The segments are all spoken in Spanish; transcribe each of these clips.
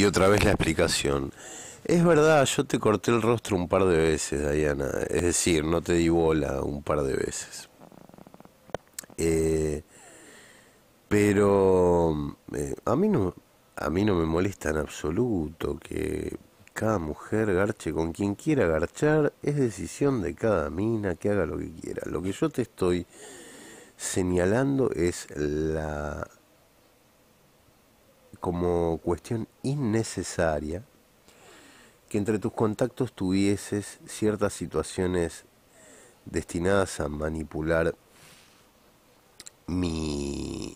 Y otra vez la explicación. Es verdad, yo te corté el rostro un par de veces, Diana. Es decir, no te di bola un par de veces. Eh, pero eh, a mí no a mí no me molesta en absoluto que cada mujer garche con quien quiera garchar, es decisión de cada mina que haga lo que quiera. Lo que yo te estoy señalando es la como cuestión innecesaria que entre tus contactos tuvieses ciertas situaciones destinadas a manipular mi,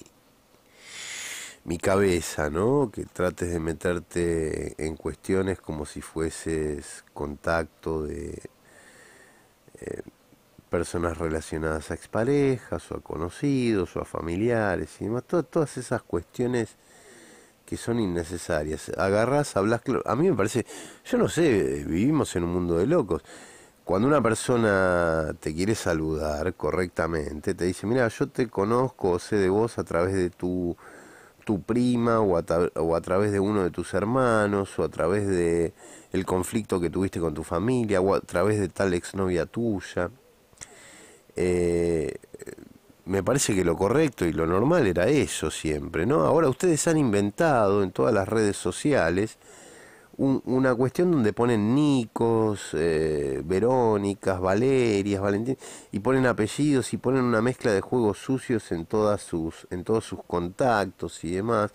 mi cabeza, ¿no? Que trates de meterte en cuestiones como si fueses contacto de eh, personas relacionadas a exparejas o a conocidos o a familiares y demás. todas esas cuestiones que son innecesarias. agarras hablas, a mí me parece, yo no sé, vivimos en un mundo de locos. Cuando una persona te quiere saludar correctamente, te dice, mira, yo te conozco, sé de vos a través de tu, prima o a, través de uno de tus hermanos o a través de el conflicto que tuviste con tu familia o a través de tal exnovia tuya. Eh, me parece que lo correcto y lo normal era eso siempre, ¿no? Ahora ustedes han inventado en todas las redes sociales una cuestión donde ponen Nicos, eh, Verónicas, Valerias, Valentín, y ponen apellidos y ponen una mezcla de juegos sucios en, todas sus, en todos sus contactos y demás.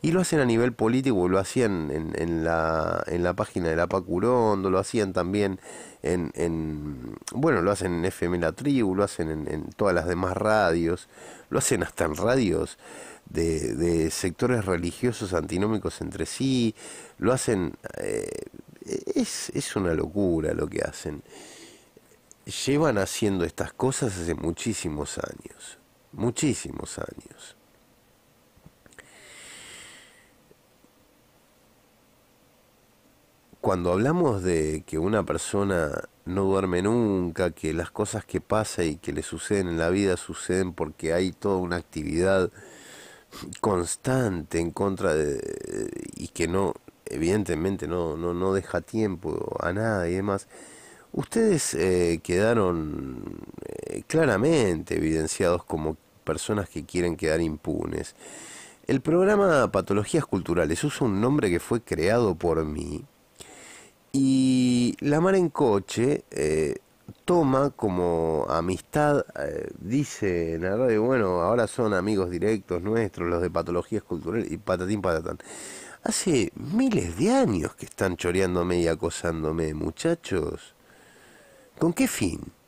Y lo hacen a nivel político, lo hacían en, en, la, en la página de la Pacurondo, lo hacían también en, bueno, lo hacen en FM La Tribu, lo hacen en todas las demás radios lo hacen hasta en radios de, sectores religiosos antinómicos entre sí, lo hacen... Eh, es, es una locura lo que hacen. Llevan haciendo estas cosas hace muchísimos años, muchísimos años. cuando hablamos de que una persona no duerme nunca, que las cosas que pasa y que le suceden en la vida suceden porque hay toda una actividad constante en contra de y que no evidentemente no no no deja tiempo a nada y demás. Ustedes eh, quedaron eh, claramente evidenciados como personas que quieren quedar impunes. El programa Patologías Culturales usa un nombre que fue creado por mí y la mar en coche eh, toma como amistad, eh, dice en la radio, bueno, ahora son amigos directos nuestros, los de patologías culturales y patatín patatán. Hace miles de años que están choreándome y acosándome, muchachos. ¿Con qué fin?